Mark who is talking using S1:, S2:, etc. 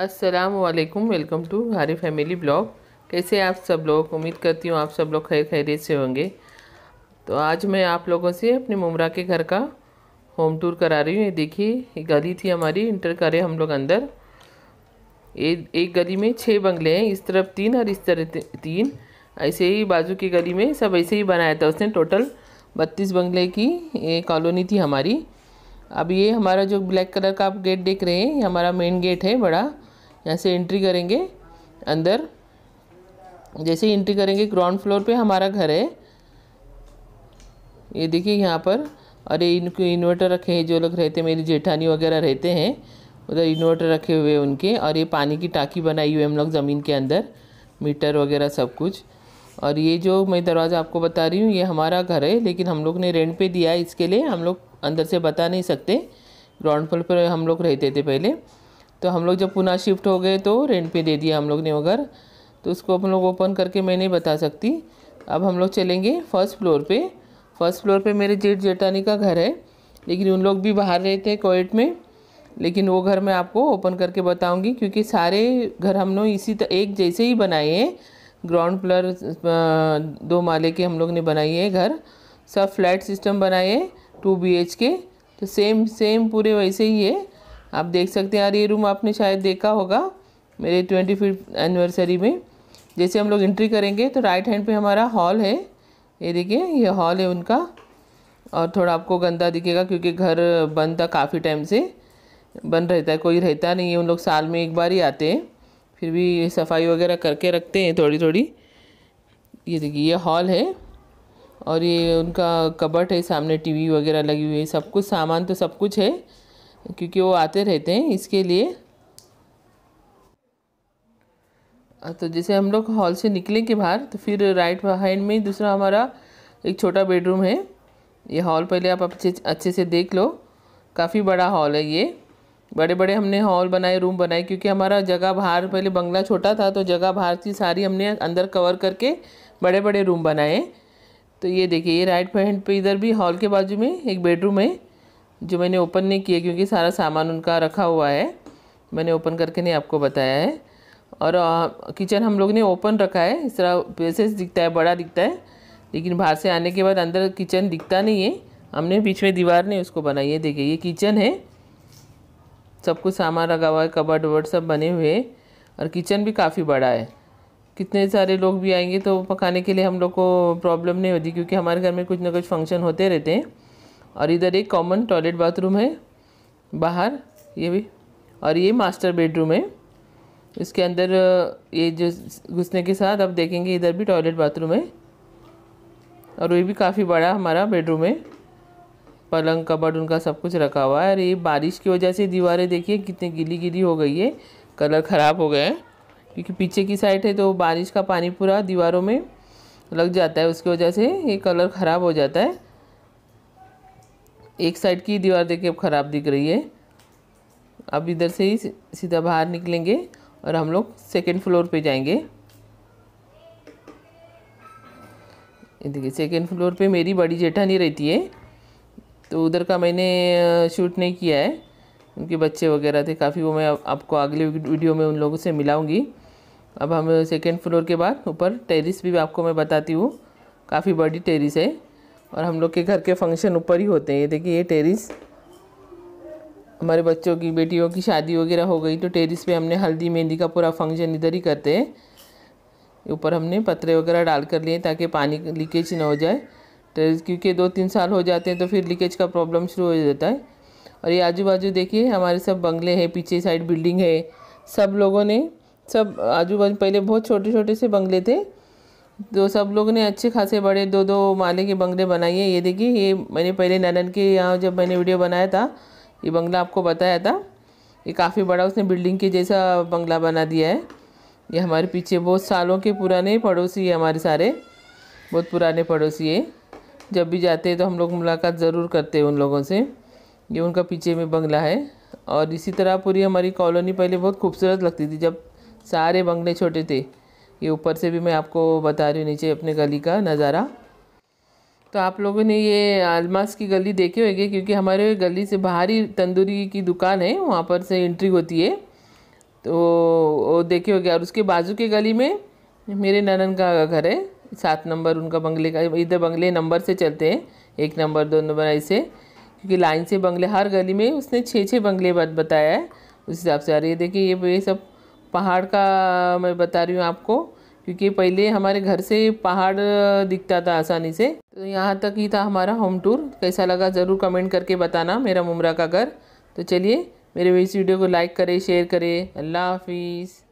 S1: अस्सलाम वालेकुम welcome to Hari family blog कैसे आप सब लोग उम्मीद करती हूँ आप सब लोग खैर खैरियत से होंगे तो आज मैं आप लोगों से अपने मुमरा के घर का होम टूर करा रही हूँ ये देखिए ये गली थी हमारी इंटर करे हम लोग अंदर ये एक गली में छः बंगले हैं इस तरफ तीन और इस तरफ तीन ऐसे ही बाजू की गली में सब ऐसे ही बनाया था उसने टोटल बत्तीस बंगले की कॉलोनी थी हमारी अब ये हमारा जो ब्लैक कलर का आप गेट देख रहे हैं ये हमारा मेन गेट है बड़ा यहाँ से एंट्री करेंगे अंदर जैसे ही एंट्री करेंगे ग्राउंड फ्लोर पे हमारा घर है ये देखिए यहाँ पर और ये इनको इन्वर्टर रखे हैं जो लोग रहते हैं मेरी जेठानी वगैरह रहते हैं उधर इन्वर्टर रखे हुए उनके और ये पानी की टाकी बनाई हुई है हम लोग ज़मीन के अंदर मीटर वगैरह सब कुछ और ये जो मैं दरवाज़ा आपको बता रही हूँ ये हमारा घर है लेकिन हम लोग ने रेंट पे दिया है इसके लिए हम लोग अंदर से बता नहीं सकते ग्राउंड फ्लोर पर हम लोग रहते थे पहले तो हम लोग जब पुनः शिफ्ट हो गए तो रेंट पे दे दिया हम लोग ने वो घर तो उसको हम लोग ओपन करके मैं नहीं बता सकती अब हम लोग चलेंगे फर्स्ट फ्लोर पे फर्स्ट फ्लोर पे मेरे जेठ जेठानी का घर है लेकिन उन लोग भी बाहर रहते हैं कोयट में लेकिन वो घर मैं आपको ओपन करके बताऊंगी क्योंकि सारे घर हम लोग इसी तरह एक जैसे ही बनाए हैं ग्राउंड फ्लोर दो माले के हम लोग ने बनाई है घर सब फ्लैट सिस्टम बनाए हैं टू बी एच के तो सेम सेम पूरे वैसे ही है आप देख सकते हैं यार ये रूम आपने शायद देखा होगा मेरे ट्वेंटी फिफ्थ एनिवर्सरी में जैसे हम लोग एंट्री करेंगे तो राइट हैंड पे हमारा हॉल है ये देखिए ये हॉल है उनका और थोड़ा आपको गंदा दिखेगा क्योंकि घर बंद था काफ़ी टाइम से बंद रहता है कोई रहता नहीं है उन लोग साल में एक बार ही आते हैं फिर भी सफाई वगैरह करके रखते हैं थोड़ी थोड़ी ये देखिए ये हॉल है और ये उनका कबट है सामने टीवी वगैरह लगी हुई है सब कुछ सामान तो सब कुछ है क्योंकि वो आते रहते हैं इसके लिए तो जैसे हम लोग हॉल से निकलेंगे बाहर तो फिर राइट हैंड में दूसरा हमारा एक छोटा बेडरूम है ये हॉल पहले आप अच्छे अच्छे से देख लो काफ़ी बड़ा हॉल है ये बड़े बड़े हमने हॉल बनाए रूम बनाए क्योंकि हमारा जगह बाहर पहले बंगला छोटा था तो जगह बाहर थी सारी हमने अंदर कवर करके बड़े बड़े रूम बनाए तो ये देखिए ये राइट हैंड पे इधर भी हॉल के बाजू में एक बेडरूम है जो मैंने ओपन नहीं किया क्योंकि सारा सामान उनका रखा हुआ है मैंने ओपन करके नहीं आपको बताया है और किचन हम लोग ने ओपन रखा है इस तरह पेसेस दिखता है बड़ा दिखता है लेकिन बाहर से आने के बाद अंदर किचन दिखता नहीं है हमने बीच में दीवार ने उसको बनाई है देखिए ये किचन है सब कुछ सामान लगा हुआ है कबर्ड वबर्ड सब बने हुए हैं और किचन भी काफ़ी बड़ा है कितने सारे लोग भी आएंगे तो पकाने के लिए हम लोग को प्रॉब्लम नहीं होती क्योंकि हमारे घर में कुछ ना कुछ फंक्शन होते रहते हैं और इधर एक कॉमन टॉयलेट बाथरूम है बाहर ये भी और ये मास्टर बेडरूम है इसके अंदर ये जो घुसने के साथ आप देखेंगे इधर भी टॉयलेट बाथरूम है और ये भी काफ़ी बड़ा हमारा बेडरूम है पलंग कबड़ उनका सब कुछ रखा हुआ है और ये बारिश की वजह से दीवारें देखिए कितनी गिली गिली हो गई है कलर ख़राब हो गया है क्योंकि पीछे की साइड है तो बारिश का पानी पूरा दीवारों में लग जाता है उसकी वजह से ये कलर ख़राब हो जाता है एक साइड की दीवार देखिए अब ख़राब दिख रही है अब इधर से ही सीधा बाहर निकलेंगे और हम लोग सेकेंड फ्लोर पे जाएंगे देखिए सेकेंड फ्लोर पे मेरी बड़ी जेठा नहीं रहती है तो उधर का मैंने शूट नहीं किया है उनके बच्चे वगैरह थे काफ़ी वो मैं आपको अगले वीडियो में उन लोगों से मिलाऊंगी अब हम सेकेंड फ्लोर के बाद ऊपर टेरिस भी आपको मैं बताती हूँ काफ़ी बड़ी टेरिस है और हम लोग के घर के फंक्शन ऊपर ही होते हैं ये देखिए ये टेरिस हमारे बच्चों की बेटियों की शादी वगैरह हो गई तो टेरिस पे हमने हल्दी मेहंदी का पूरा फंक्शन इधर ही करते हैं ऊपर हमने पत्रे वगैरह डाल कर लिए ताकि पानी लीकेज ना हो जाए टेरिस क्योंकि दो तीन साल हो जाते हैं तो फिर लीकेज का प्रॉब्लम शुरू हो जाता है और ये आजू बाजू देखिए हमारे सब बंगले हैं पीछे साइड बिल्डिंग है सब लोगों ने सब आजू बाजू पहले बहुत छोटे छोटे से बंगले थे तो सब लोगों ने अच्छे खासे बड़े दो दो माले के बंगले बनाए हैं ये देखिए ये मैंने पहले ननन के यहाँ जब मैंने वीडियो बनाया था ये बंगला आपको बताया था ये काफ़ी बड़ा उसने बिल्डिंग के जैसा बंगला बना दिया है ये हमारे पीछे बहुत सालों के पुराने पड़ोसी है हमारे सारे बहुत पुराने पड़ोसी है जब भी जाते हैं तो हम लोग मुलाकात ज़रूर करते हैं उन लोगों से ये उनका पीछे में बंगला है और इसी तरह पूरी हमारी कॉलोनी पहले बहुत खूबसूरत लगती थी जब सारे बंगले छोटे थे ये ऊपर से भी मैं आपको बता रही हूँ नीचे अपने गली का नज़ारा तो आप लोगों ने ये आलमास की गली देखी होगी क्योंकि हमारे गली से बाहर ही तंदूरी की दुकान है वहाँ पर से एंट्री होती है तो वो देखे होगी और उसके बाजू के गली में मेरे ननन का घर है सात नंबर उनका बंगले का इधर बंगले नंबर से चलते हैं एक नंबर दो नंबर ऐसे क्योंकि लाइन से बंगले हर गली में उसने छः छः बंगले बताया है उस हिसाब से आ रही है देखिए ये ये सब पहाड़ का मैं बता रही हूँ आपको क्योंकि पहले हमारे घर से पहाड़ दिखता था आसानी से तो यहाँ तक ही था हमारा होम टूर कैसा लगा ज़रूर कमेंट करके बताना मेरा मुमरा का घर तो चलिए मेरे इस वीडियो को लाइक करें शेयर करें अल्लाह हाफिज़